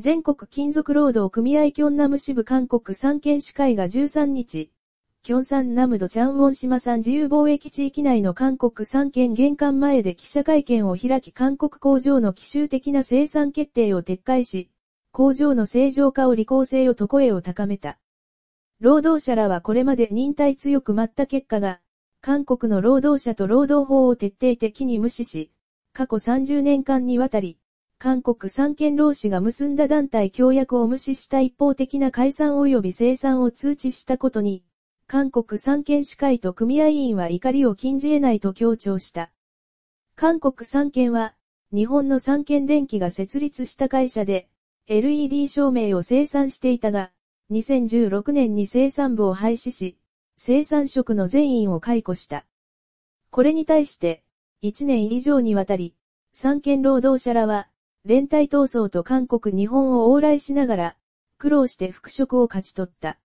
全国金属労働組合キョンナム支部韓国三県市会が13日、キョンサンナムドチャンウォン島産自由貿易地域内の韓国三県玄関前で記者会見を開き韓国工場の奇襲的な生産決定を撤回し、工場の正常化を履行性をと声を高めた。労働者らはこれまで忍耐強く待った結果が、韓国の労働者と労働法を徹底的に無視し、過去30年間にわたり、韓国三権労使が結んだ団体協約を無視した一方的な解散及び生産を通知したことに、韓国三権司会と組合員は怒りを禁じ得ないと強調した。韓国三権は、日本の三権電機が設立した会社で、LED 照明を生産していたが、2016年に生産部を廃止し、生産職の全員を解雇した。これに対して、1年以上にわたり、三権労働者らは、連帯闘争と韓国日本を往来しながら、苦労して復職を勝ち取った。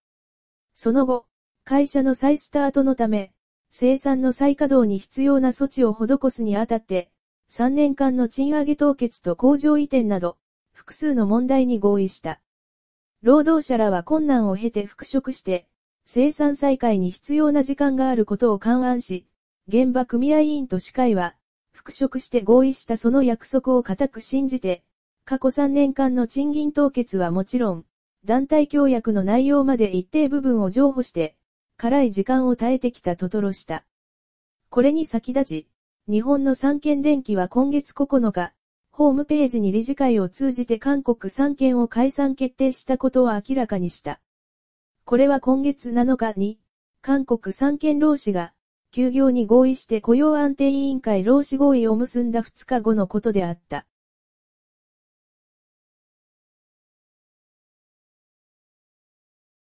その後、会社の再スタートのため、生産の再稼働に必要な措置を施すにあたって、3年間の賃上げ凍結と工場移転など、複数の問題に合意した。労働者らは困難を経て復職して、生産再開に必要な時間があることを勘案し、現場組合員と司会は、復職して合意したその約束を固く信じて、過去3年間の賃金凍結はもちろん、団体協約の内容まで一定部分を譲歩して、辛い時間を耐えてきたトトロした。これに先立ち、日本の三権電機は今月9日、ホームページに理事会を通じて韓国三権を解散決定したことを明らかにした。これは今月7日に、韓国三権労使が、休業に合意して雇用安定委員会労使合意を結んだ2日後のことであった。